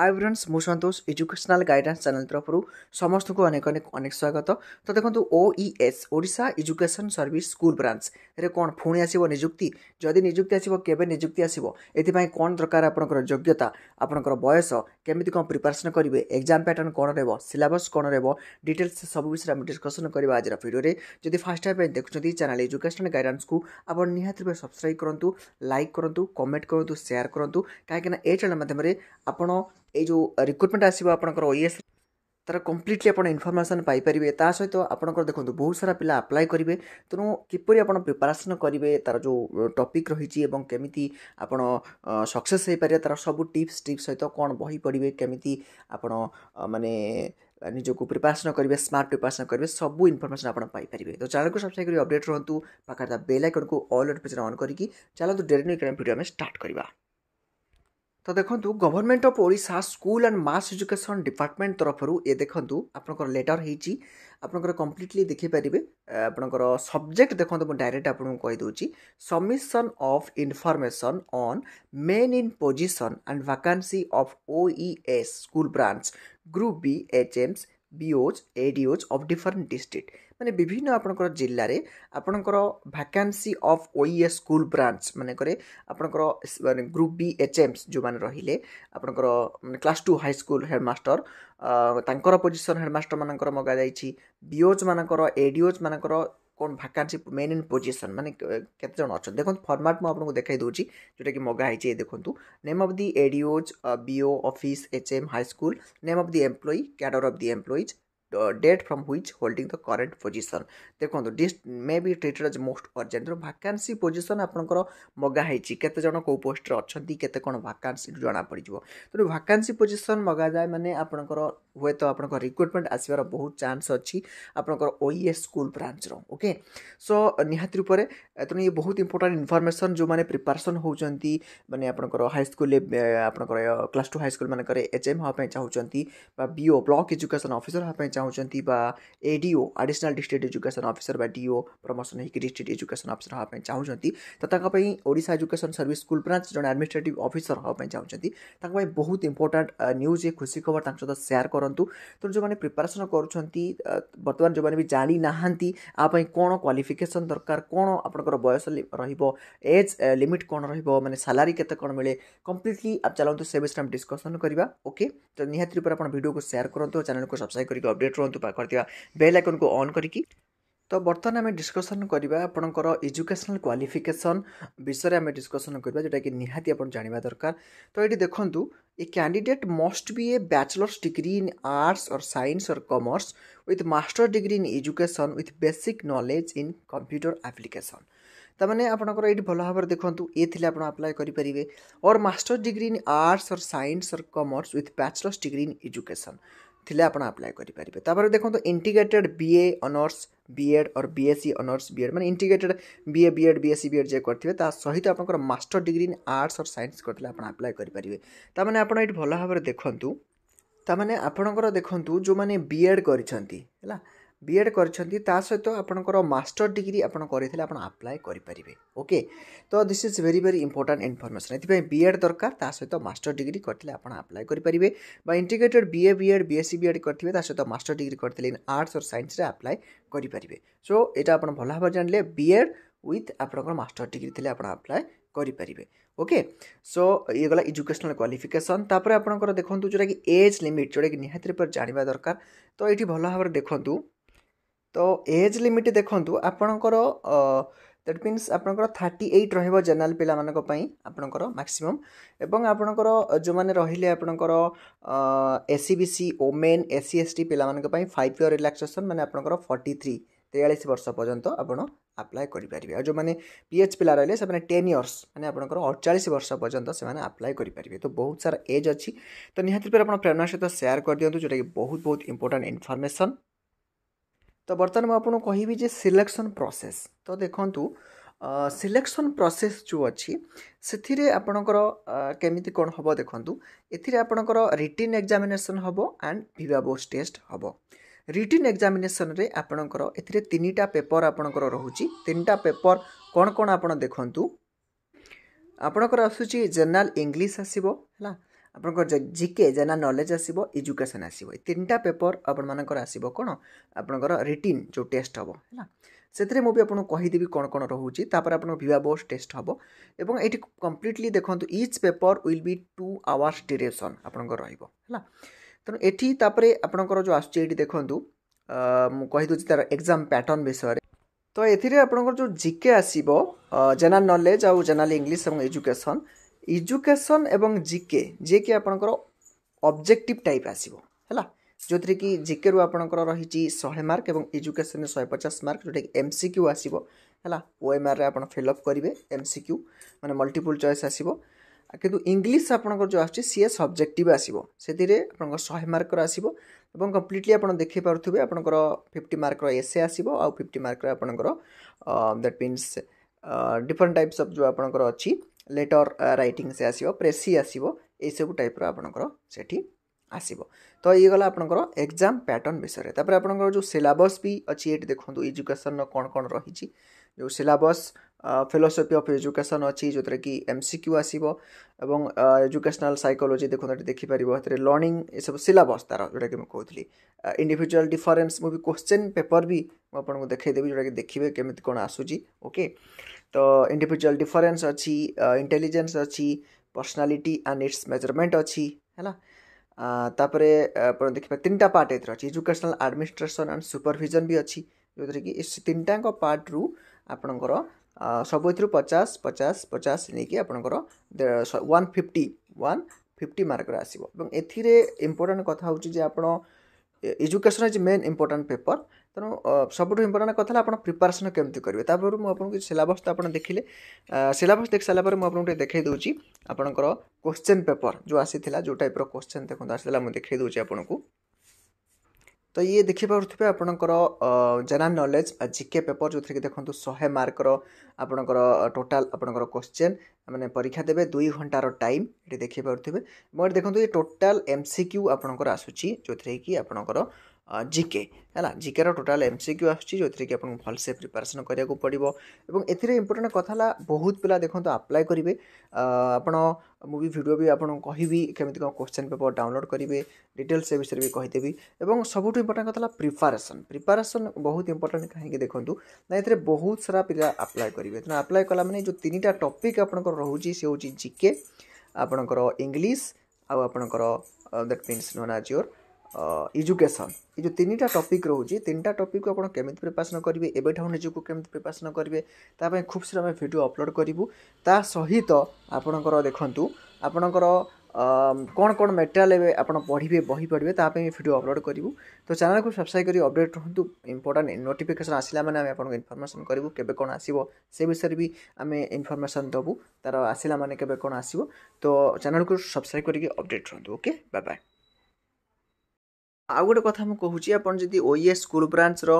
high friends ମୁଁ ସନ୍ତୋଷ educational guidance channel ତରଫରୁ ସମସ୍ତଙ୍କୁ ଅନେକ ଅନେକ ଅନେକ ସ୍ୱାଗତ ତ ଦେଖନ୍ତୁ O E S Odisha education service school ବ୍ରାଞ୍ଚରେ କ'ଣ ପୁଣି ଆସିବ ନିଯୁକ୍ତି ଯଦି ନିଯୁକ୍ତି ଆସିବ କେବେ ନିଯୁକ୍ତି ଆସିବ ଏଥିପାଇଁ କ'ଣ ଦରକାର ଆପଣଙ୍କର ଯୋଗ୍ୟତା ଆପଣଙ୍କର ବୟସ କେମିତି କ'ଣ ପ୍ରିପାରେସନ୍ କରିବେ ଏକ୍ଜାମ୍ ପ୍ୟାଟର୍ନ କ'ଣ ରହିବ ସିଲାବସ୍ କ'ଣ ରହିବ ଡିଟେଲ୍ସ ସବୁ ବିଷୟରେ ଆମେ ଡିସ୍କସନ୍ କରିବା ଆଜିର ଭିଡ଼ିଓରେ ଯଦି ଫାର୍ଷ୍ଟ ଟାଇମ୍ ପାଇଁ ଦେଖୁଛନ୍ତି ଚ୍ୟାନେଲ୍ ଏଜୁକେସନ୍ ଗାଇଡ଼ାନ୍ସକୁ ଆପଣ ନିହାତି ରୂପେ ସବସ୍କ୍ରାଇବ୍ କରନ୍ତୁ ଲାଇକ୍ କରନ୍ତୁ କମେଣ୍ଟ କରନ୍ତୁ ସେୟାର କରନ୍ତୁ କାହିଁକିନା ଏ ଚ୍ୟାନେଲ୍ ମାଧ୍ୟମରେ ଆପଣ ଏଇ ଯେଉଁ ରିକ୍ରୁଟମେଣ୍ଟ ଆସିବ ଆପଣଙ୍କର ଓଏସ୍ ତାର କମ୍ପ୍ଲିଟଲି ଆପଣ ଇନଫର୍ମେସନ୍ ପାଇପାରିବେ ତା ସହିତ ଆପଣଙ୍କର ଦେଖନ୍ତୁ ବହୁତ ସାରା ପିଲା ଆପ୍ଲାଏ କରିବେ ତେଣୁ କିପରି ଆପଣ ପ୍ରିପାରେସନ୍ କରିବେ ତାର ଯେଉଁ ଟପିକ୍ ରହିଛି ଏବଂ କେମିତି ଆପଣ ସକ୍ସେସ୍ ହେଇପାରିବେ ତାର ସବୁ ଟିପ୍ସ ଟିପ୍ସ ସହିତ କ'ଣ ବହି ପଢ଼ିବେ କେମିତି ଆପଣ ମାନେ ନିଜକୁ ପ୍ରିପାରେସନ୍ କରିବେ ସ୍ମାର୍ଟ ପ୍ରିପାରେସନ୍ କରିବେ ସବୁ ଇନଫର୍ମେସନ୍ ଆପଣ ପାଇପାରିବେ ତ ଚ୍ୟାନେଲ୍କୁ ସବସ୍କ୍ରାଇବ୍ କରି ଅପଡେଟ୍ ରୁହନ୍ତୁ ପାଖରେ ତା ବେଲ୍ ଆଇକନ୍କୁ ଅଲ୍ ନୋଟିଫିକେସନ୍ ଅନ୍ କରିକି ଚାଲନ୍ତୁ ଡେରି ନ ଭିଡ଼ିଓ ଆମେ ଷ୍ଟାର୍ଟ କରିବା ତ ଦେଖନ୍ତୁ government of Odisha school and mass education department ତରଫରୁ ଏ ଦେଖନ୍ତୁ ଆପଣଙ୍କର ଲେଟର୍ ହେଇଛି ଆପଣଙ୍କର କମ୍ପ୍ଲିଟଲି ଦେଖିପାରିବେ ଆପଣଙ୍କର ସବଜେକ୍ଟ ଦେଖନ୍ତୁ ମୁଁ ଡାଇରେକ୍ଟ ଆପଣଙ୍କୁ କହିଦେଉଛି submission of information on men in position and vacancy of O E S school branch group B H Ms BOs ADOs of different district ମାନେ ବିଭିନ୍ନ ଆପଣଙ୍କର ଜିଲ୍ଲାରେ ଆପଣଙ୍କର vacancy of OES school branch ମାନଙ୍କରେ ଆପଣଙ୍କର ମାନେ ଗ୍ରୁପ୍ ବି ଏଚ୍ଏମ୍ସ ଯେଉଁମାନେ ରହିଲେ ଆପଣଙ୍କର ମାନେ କ୍ଲାସ୍ ଟୁ ହାଇସ୍କୁଲ ହେଡ଼ମାଷ୍ଟର ତାଙ୍କର ପୋଜିସନ୍ ହେଡ଼ମାଷ୍ଟରମାନଙ୍କର ମଗାଯାଇଛି ବିଓଜ୍ ମାନଙ୍କର ଏଡ଼ିଓଜ୍ ମାନଙ୍କର কোন ভ্যাকান্সি মেন ইন পজিশন মানে কেতজন অনেক দেখুন ফর্মাট মু আপনার দেখাই দেছি যেটাকি মগা হয়েছে এ দেখুন name of the ADOs BO office H M high school name of the employee cadre of the employees date from which holding the current position ଦେଖନ୍ତୁ this may be treated as most urgent ର vacancy position ଆପଣଙ୍କର ମଗା ହେଇଛି କେତେ ଜଣ କେଉଁ ପୋଷ୍ଟରେ ଅଛନ୍ତି କେତେ କ'ଣ vacancy ଜଣା ପଡ଼ିଯିବ ତେଣୁ vacancy position ମଗାଯାଏ ମାନେ ଆପଣଙ୍କର हुए तो आपण रिक्रुटमेंट आसवर बहुत चान्स अच्छी आपंकर OEA school branch okay so निहाती रूप से तेणु ये बहुत इंपोर्टां इनफर्मेसन जो मैंने प्रिपारेसन हो मैंने आपंकर हाईस्कल आप क्लास टू हाईस्कल मानक एच एम हाँ चाहूँगी बीओ ब्लक एजुकेशन अफिसर हाँ चाहूँगी ADO additional district education officer DO promotion होकर डिस्ट्रिक्ट एजुकेशन अफिसर हाँ चाहूँगी तो एजुकेशन सर्विस स्कूल ब्रांच जो आडमिनिस्ट्रेट अफिसर हाँ चाहूँगी बहुत इंपोर्टां न्यूज ये खुशी खबर तक सहित सेयार कर କରନ୍ତୁ ତେଣୁ ଯେଉଁମାନେ ପ୍ରିପାରେସନ୍ କରୁଛନ୍ତି ବର୍ତ୍ତମାନ ଯେଉଁମାନେ ବି ଜାଣିନାହାନ୍ତି ଆ ପାଇଁ କ'ଣ କ୍ୱାଲିଫିକେସନ୍ ଦରକାର କ'ଣ ଆପଣଙ୍କର ବୟସ ରହିବ ଏଜ୍ ଲିମିଟ୍ କ'ଣ ରହିବ ମାନେ ସାଲାରୀ କେତେ କ'ଣ ମିଳେ କମ୍ପ୍ଲିଟଲି ଚାଲନ୍ତୁ ସେ ବିଷୟରେ ଆମେ ଡିସ୍କସନ୍ କରିବା ଓକେ ତ ନିହାତି ରୂପରେ ଆପଣ ଭିଡ଼ିଓକୁ ସେୟାର କରନ୍ତୁ ଆଉ ଚ୍ୟାନେଲ୍କୁ ସବସ୍କ୍ରାଇବ୍ କରିକି ଅପଡ଼େଟ୍ ରୁହନ୍ତୁ ପାଖରେ ଥିବା ବେଲ୍ ଆଇକନ୍କୁ ଅନ୍ କରିକି ତ ବର୍ତ୍ତମାନ ଆମେ ଡିସ୍କସନ୍ କରିବା ଆପଣଙ୍କର ଏଜୁକେସନାଲ୍ କ୍ୱାଲିଫିକେସନ୍ ବିଷୟରେ ଆମେ ଡିସ୍କସନ୍ କରିବା ଯେଉଁଟାକି ନିହାତି ଆପଣ ଜାଣିବା ଦରକାର ତ ଏଇଠି ଦେଖନ୍ତୁ ଏ candidate must be a bachelors degree in arts or science or commerce with master degree in education with basic knowledge in computer application ତାମାନେ ଆପଣଙ୍କର ଏଇଠି ଭଲ ଭାବରେ ଦେଖନ୍ତୁ ଏ ଥିଲେ ଆପଣ ଆପ୍ଲାଏ କରିପାରିବେ or master degree in arts or science or commerce with bachelors degree in education ଥିଲେ ଆପଣ ଆପ୍ଲାଏ କରିପାରିବେ ତାପରେ ଦେଖନ୍ତୁ integrated B A honours BEd or B S C honours BEd ମାନେ integrated B A B B Ed BEd BSc BEd ଯିଏ କରିଥିବେ ତା ସହିତ ଆପଣଙ୍କର master degree in arts or science କରିଥିଲେ ଆପଣ ଆପ୍ଲାଏ କରିପାରିବେ ତାମାନେ ଆପଣ ଏଇଠି ଭଲ ଭାବରେ ଦେଖନ୍ତୁ ତାମାନେ ଆପଣଙ୍କର ଦେଖନ୍ତୁ ଯେଉଁମାନେ ବି ଏଡ଼୍ କରିଛନ୍ତି ହେଲା ବିଏଡ଼୍ କରିଛନ୍ତି ତା ସହିତ ଆପଣଙ୍କର ମାଷ୍ଟର୍ ଡିଗ୍ରୀ ଆପଣ କରିଥିଲେ ଆପଣ ଆପ୍ଲାଏ କରିପାରିବେ ଓକେ ତ this is very very important information ଏଥିପାଇଁ ବିଏଡ଼୍ ଦରକାର ତା ସହିତ ମାଷ୍ଟର୍ ଡିଗ୍ରୀ କରିଥିଲେ ଆପଣ ଆପ୍ଲାଏ କରିପାରିବେ ବା integrated BA BEd BSc BEd କରିଥିବେ ତା ସହିତ ମାଷ୍ଟର୍ ଡିଗ୍ରୀ କରିଥିଲେ ଇନ୍ ଆର୍ଟ୍ସ ଅର୍ ସାଇନ୍ସରେ ଆପ୍ଲାଏ କରିପାରିବେ ସୋ ଏଇଟା ଆପଣ ଭଲ ଭାବରେ ଜାଣିଲେ ବିଏଡ଼୍ ୱିଥ୍ ଆପଣଙ୍କର ମାଷ୍ଟର୍ ଡିଗ୍ରୀ ଥିଲେ ଆପଣ ଆପ୍ଲାଏ କରିପାରିବେ ଓକେ ସୋ ଇଏ ଗଲା ଏଜୁକେସନାଲ୍ କ୍ୱାଲିଫିକେସନ୍ ତାପରେ ଆପଣଙ୍କର ଦେଖନ୍ତୁ ଯେଉଁଟାକି ଏଜ୍ ଲିମିଟ୍ ଯେଉଁଟାକି ନିହାତି ରୂପରେ ଜାଣିବା ଦରକାର ତ ଏଇଠି ଭଲ ଭାବରେ ଦେଖନ୍ତୁ ତ ଏଜ୍ ଲିମିଟ୍ ଦେଖନ୍ତୁ ଆପଣଙ୍କର ଦ୍ୟାଟ୍ ମିନ୍ସ ଆପଣଙ୍କର ଥାର୍ଟି ଏଇଟ୍ ରହିବ ଜେନେରାଲ୍ ପିଲାମାନଙ୍କ ପାଇଁ ଆପଣଙ୍କର ମ୍ୟାକ୍ସିମମ୍ ଏବଂ ଆପଣଙ୍କର ଯେଉଁମାନେ ରହିଲେ ଆପଣଙ୍କର S C B C women S C S T ପିଲାମାନଙ୍କ ପାଇଁ ଫାଇଭ୍ ଇୟର୍ ରିଲାକ୍ସେସନ୍ ମାନେ ଆପଣଙ୍କର ଫର୍ଟି ଥ୍ରୀ ତେୟାଳିଶ ବର୍ଷ ପର୍ଯ୍ୟନ୍ତ ଆପଣ ଆପ୍ଲାଏ କରିପାରିବେ ଆଉ ଯେଉଁମାନେ ପି ଏଚ୍ ପିଲା ରହିଲେ ସେମାନେ ଟେନ୍ ଇୟର୍ସ ମାନେ ଆପଣଙ୍କର ଅଡ଼ଚାଳିଶ ବର୍ଷ ପର୍ଯ୍ୟନ୍ତ ସେମାନେ ଆପ୍ଲାଏ କରିପାରିବେ ତ ବହୁତ ସାରା ଏଜ୍ ଅଛି ତ ନିହାତି ଭାବରେ ଆପଣ ପ୍ରେରଣା ସହିତ ସେୟାର କରିଦିଅନ୍ତୁ ଯେଉଁଟାକି ବହୁତ ବହୁତ ଇମ୍ପୋର୍ଟାଣ୍ଟ ଇନଫର୍ମେସନ୍ ତ ବର୍ତ୍ତମାନ ମୁଁ ଆପଣଙ୍କୁ କହିବି ଯେ ସିଲେକ୍ସନ୍ ପ୍ରୋସେସ୍ ତ ଦେଖନ୍ତୁ ସିଲେକ୍ସନ୍ ପ୍ରୋସେସ୍ ଯେଉଁ ଅଛି ସେଥିରେ ଆପଣଙ୍କର କେମିତି କ'ଣ ହେବ ଦେଖନ୍ତୁ ଏଥିରେ ଆପଣଙ୍କର ରିଟିନ୍ ଏକ୍ଜାମିନେସନ୍ ହେବ ଆଣ୍ଡ ଭିଭାବୋସ୍ ଟେଷ୍ଟ ହେବ ରିଟିନ୍ ଏକ୍ଜାମିନେସନ୍ରେ ଆପଣଙ୍କର ଏଥିରେ ତିନିଟା ପେପର୍ ଆପଣଙ୍କର ରହୁଛି ତିନିଟା ପେପର୍ କ'ଣ କ'ଣ ଆପଣ ଦେଖନ୍ତୁ ଆପଣଙ୍କର ଆସୁଛି ଜେନେରାଲ୍ ଇଂଲିଶ ଆସିବ ହେଲା ଆପଣଙ୍କର ଜିକେ ଜେନେରାଲ୍ ନଲେଜ୍ ଆସିବ ଏଜୁକେସନ୍ ଆସିବ ଏ ତିନିଟା ପେପର୍ ଆପଣମାନଙ୍କର ଆସିବ କ'ଣ ଆପଣଙ୍କର ରିଟିନ୍ ଯେଉଁ ଟେଷ୍ଟ ହେବ ହେଲା ସେଥିରେ ମୁଁ ବି ଆପଣଙ୍କୁ କହିଦେବି କ'ଣ କ'ଣ ରହୁଛି ତାପରେ ଆପଣଙ୍କ ଭିଭା ବୋର୍ସ ଟେଷ୍ଟ ହେବ ଏବଂ ଏଇଠି କମ୍ପ୍ଲିଟଲି ଦେଖନ୍ତୁ each paper will be two hours duration ଆପଣଙ୍କର ରହିବ ହେଲା ତେଣୁ ଏଠି ତାପରେ ଆପଣଙ୍କର ଯେଉଁ ଆସୁଛି ଏଇଠି ଦେଖନ୍ତୁ ମୁଁ କହିଦେଉଛି ତା'ର ଏକ୍ଜାମ୍ ପ୍ୟାଟର୍ନ ବିଷୟରେ ତ ଏଥିରେ ଆପଣଙ୍କର ଯେଉଁ ଜି କେ ଆସିବ ଜେନେରାଲ୍ ନଲେଜ୍ ଆଉ ଜେନେରାଲ୍ ଇଂଲିଶ ଏବଂ ଏଜୁକେସନ୍ ଇଜୁକେସନ୍ ଏବଂ ଜିକେ ଯିଏକି ଆପଣଙ୍କର ଅବଜେକ୍ଟିଭ୍ ଟାଇପ୍ ଆସିବ ହେଲା ଯେଉଁଥିରେ କି ଜିକେରୁ ଆପଣଙ୍କର ରହିଛି ଶହେ ମାର୍କ ଏବଂ ଏଜୁକେସନ୍ରେ ଶହେ ପଚାଶ ମାର୍କ ଯେଉଁଟାକି ଏମ୍ ସି କ୍ୟୁ ଆସିବ ହେଲା ଓଏମ୍ଆର୍ରେ ଆପଣ ଫିଲ୍ଅପ୍ କରିବେ ଏମ୍ ସି କ୍ୟୁ ମାନେ ମଲ୍ଟିପୁଲ୍ ଚଏସ୍ ଆସିବ କିନ୍ତୁ ଇଂଲିଶ ଆପଣଙ୍କର ଯେଉଁ ଆସୁଛି ସିଏ ସବଜେକ୍ଟିଭ୍ ଆସିବ ସେଥିରେ ଆପଣଙ୍କର ଶହେ ମାର୍କର ଆସିବ ଏବଂ କମ୍ପ୍ଲିଟଲି ଆପଣ ଦେଖାଇ ପାରୁଥିବେ ଆପଣଙ୍କର ଫିଫ୍ଟି ମାର୍କର ଏସ୍ଏ ଆସିବ ଆଉ ଫିଫ୍ଟି ମାର୍କର ଆପଣଙ୍କର that means different types of ଯେଉଁ ଆପଣଙ୍କର ଅଛି ଲେଟର୍ ରାଇଟିଂସ୍ ଆସିବ ପ୍ରେସି ଆସିବ ଏଇସବୁ ଟାଇପ୍ର ଆପଣଙ୍କର ସେଠି ଆସିବ ତ ଇଏ ଗଲା ଆପଣଙ୍କର ଏକ୍ଜାମ୍ ପ୍ୟାଟର୍ନ ବିଷୟରେ ତାପରେ ଆପଣଙ୍କର ଯେଉଁ ସିଲାବସ୍ ବି ଅଛି ଏଠି ଦେଖନ୍ତୁ ଏଜୁକେସନ୍ର କ'ଣ କ'ଣ ରହିଛି ଯେଉଁ ସିଲାବସ୍ ଫିଲୋସଫି ଅଫ୍ ଏଜୁକେସନ୍ ଅଛି ଯେଉଁଥିରେ କି ଏମ୍ ସି କ୍ୟୁ ଆସିବ ଏବଂ ଏଜୁକେସନାଲ୍ ସାଇକୋଲୋଜି ଦେଖନ୍ତୁ ଏଠି ଦେଖିପାରିବ ସେଥିରେ ଲର୍ଣ୍ଣିଂ ଏସବୁ ସିଲାବସ୍ ତା'ର ଯେଉଁଟାକି ମୁଁ କହୁଥିଲି ଇଣ୍ଡିଭିଜୁଆଲ୍ ଡିଫରେନ୍ସ ମୁଁ ବି କୋଶ୍ଚିନ୍ ପେପର୍ ବି ମୁଁ ଆପଣଙ୍କୁ ଦେଖେଇଦେବି ଯେଉଁଟାକି ଦେଖିବେ କେମିତି କ'ଣ ଆସୁଛି ଓକେ ତ ଇଣ୍ଡିଭିଜୁଆଲ୍ ଡିଫରେନ୍ସ ଅଛି ଇଣ୍ଟେଲିଜେନ୍ସ ଅଛି ପର୍ସନାଲିଟି ଆଣ୍ଡ ଇଟ୍ସ ମେଜରମେଣ୍ଟ ଅଛି ହେଲା ତାପରେ ଆପଣ ଦେଖିବା ତିନିଟା ପାର୍ଟ ଏଥିରେ ଅଛି ଏଜୁକେସନାଲ୍ ଆଡ଼ମିନିଷ୍ଟ୍ରେସନ୍ ଆଣ୍ଡ ସୁପରଭିଜନ୍ ବି ଅଛି ଯେଉଁଥିରେ କି ତିନିଟାଙ୍କ ପାର୍ଟରୁ ଆପଣଙ୍କର ସବୁଥିରୁ ପଚାଶ ପଚାଶ ପଚାଶ ନେଇକି ଆପଣଙ୍କର ୱାନ୍ ଫିଫ୍ଟି ୱାନ୍ ଫିଫ୍ଟି ମାର୍କରେ ଆସିବ ଏବଂ ଏଥିରେ ଇମ୍ପୋର୍ଟାଣ୍ଟ କଥା ହେଉଛି ଯେ ଆପଣ education is main important paper ତେଣୁ ସବୁଠୁ ଇମ୍ପୋର୍ଟାଣ୍ଟ କଥା ହେଲା ଆପଣ ପ୍ରିପାରେସନ୍ କେମିତି କରିବେ ତାପରେ ମୁଁ ଆପଣଙ୍କୁ ସିଲାବସ୍ ତ ଆପଣ ଦେଖିଲେ ସିଲାବସ୍ ଦେଖିସାରିଲା ପରେ ମୁଁ ଆପଣଙ୍କୁ ଟିକିଏ ଦେଖାଇ ଦେଉଛି ଆପଣଙ୍କର କୋଶ୍ଚେନ୍ ପେପର୍ ଯେଉଁ ଆସିଥିଲା ଯେଉଁ ଟାଇପ୍ର କୋଶ୍ଚେନ୍ ଦେଖନ୍ତୁ ଆସିଥିଲା ମୁଁ ଦେଖାଇ ଦେଉଛି ଆପଣଙ୍କୁ ତ ଇଏ ଦେଖିପାରୁଥିବେ ଆପଣଙ୍କର ଜେନେରାଲ ନଲେଜ୍ ବା ଜିକେ ପେପର୍ ଯେଉଁଥିରେ କି ଦେଖନ୍ତୁ ଶହେ ମାର୍କର ଆପଣଙ୍କର ଟୋଟାଲ୍ ଆପଣଙ୍କର କୋଶ୍ଚେନ୍ ମାନେ ପରୀକ୍ଷା ଦେବେ ଦୁଇ ଘଣ୍ଟାର ଟାଇମ୍ ଏଠି ଦେଖିପାରୁଥିବେ ଏବଂ ଏଠି ଦେଖନ୍ତୁ ଏ ଟୋଟାଲ୍ ଏମ୍ ସି କ୍ୟୁ ଆପଣଙ୍କର ଆସୁଛି ଯେଉଁଥିରେ କି ଆପଣଙ୍କର ଜିକେ ହେଲା ଜିକେର ଟୋଟାଲ୍ ଏମ୍ ସି କ୍ୟୁ ଆସୁଛି ଯେଉଁଥିରେ କି ଆପଣଙ୍କୁ ଭଲସେ ପ୍ରିପାରେସନ୍ କରିବାକୁ ପଡ଼ିବ ଏବଂ ଏଥିରେ ଇମ୍ପୋର୍ଟାଣ୍ଟ କଥା ହେଲା ବହୁତ ପିଲା ଦେଖନ୍ତୁ ଆପ୍ଲାଏ କରିବେ ଆପଣ ମୁଁ ବି ଭିଡ଼ିଓ ବି ଆପଣଙ୍କୁ କହିବି କେମିତି କ'ଣ କ୍ୱେଶ୍ଚନ୍ ପେପର୍ ଡାଉନଲୋଡ଼୍ କରିବେ ଡିଟେଲ୍ସ ସେ ବିଷୟରେ ବି କହିଦେବି ଏବଂ ସବୁଠୁ ଇମ୍ପୋର୍ଟାଣ୍ଟ କଥା ହେଲା ପ୍ରିପାରେସନ୍ ପ୍ରିପାରେସନ୍ ବହୁତ ଇମ୍ପୋର୍ଟାଣ୍ଟ କାହିଁକି ଦେଖନ୍ତୁ ନା ଏଥିରେ ବହୁତ ସାରା ପିଲା ଆପ୍ଲାଏ କରିବେ ତେଣୁ ଆପ୍ଲାଏ କଲା ମାନେ ଯେଉଁ ତିନିଟା ଟପିକ୍ ଆପଣଙ୍କର ରହୁଛି ସେ ହେଉଛି ଜିକେ ଆପଣଙ୍କର ଇଂଲିଶ ଆଉ ଆପଣଙ୍କର that means non as education ଏ ଯେଉଁ ତିନିଟା ଟପିକ୍ ରହୁଛି ତିନିଟା ଟପିକ୍କୁ ଆପଣ କେମିତି ପ୍ରିପାରେସନ୍ କରିବେ ଏବେଠାରୁ ନିଜକୁ କେମିତି ପ୍ରିପାରେସନ୍ କରିବେ ତା ପାଇଁ ଖୁବ୍ ଶୀଘ୍ର ଆମେ ଭିଡ଼ିଓ ଅପଲୋଡ଼୍ କରିବୁ ତା ସହିତ ଆପଣଙ୍କର ଦେଖନ୍ତୁ ଆପଣଙ୍କର କ'ଣ କ'ଣ ମେଟେରିଆଲ୍ ଏବେ ଆପଣ ପଢ଼ିବେ ବହି ପଢ଼ିବେ ତା ପାଇଁ ଭିଡ଼ିଓ ଅପଲୋଡ଼୍ କରିବୁ ତ ଚ୍ୟାନେଲ୍କୁ ସବସ୍କ୍ରାଇବ୍ କରି ଅପଡ଼େଟ୍ ରୁହନ୍ତୁ ଇମ୍ପୋର୍ଟାଣ୍ଟ ନୋଟିଫିକେସନ୍ ଆସିଲା ମାନେ ଆମେ ଆପଣଙ୍କୁ ଇନଫର୍ମେସନ୍ କରିବୁ କେବେ କ'ଣ ଆସିବ ସେ ବିଷୟରେ ବି ଆମେ ଇନଫର୍ମେସନ୍ ଦେବୁ ତା'ର ଆସିଲା ମାନେ କେବେ କ'ଣ ଆସିବ ତ ଚ୍ୟାନେଲ୍କୁ ସବସ୍କ୍ରାଇବ୍ କରିକି ଅପଡ଼େଟ୍ ରୁହନ୍ତୁ ଓକେ ବାଏ ବାଏ ଆଉ ଗୋଟେ କଥା ମୁଁ କହୁଛି ଆପଣ ଯଦି ଓ ଏ ସ୍କୁଲ ବ୍ରାଞ୍ଚର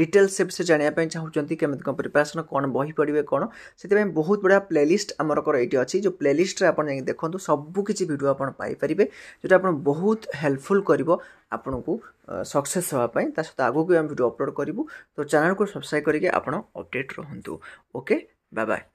ଡିଟେଲ୍ସ ସେ ବିଷୟରେ ଜାଣିବା ପାଇଁ ଚାହୁଁଛନ୍ତି କେମିତି କ'ଣ ପ୍ରିପାରେସନ୍ କ'ଣ ବହି ପଢ଼ିବେ କ'ଣ ସେଥିପାଇଁ ବହୁତ ବଢ଼ିଆ ପ୍ଲେଲିଷ୍ଟ ଆମର ଏଇଠି ଅଛି ଯେଉଁ ପ୍ଲେଲିଷ୍ଟରେ ଆପଣ ଯାଇକି ଦେଖନ୍ତୁ ସବୁ କିଛି ଭିଡ଼ିଓ ଆପଣ ପାଇପାରିବେ ଯେଉଁଟା ଆପଣ ବହୁତ ହେଲ୍ପଫୁଲ୍ କରିବ ଆପଣଙ୍କୁ ସକ୍ସେସ୍ ହେବା ପାଇଁ ତା ସହିତ ଆଗକୁ ଆମେ ଭିଡ଼ିଓ ଅପଲୋଡ଼ କରିବୁ ତ ଚ୍ୟାନେଲ୍କୁ ସବସ୍କ୍ରାଇବ୍ କରିକି ଆପଣ ଅପଡ଼େଟ୍ ରୁହନ୍ତୁ ଓକେ ବାଏ ବାଏ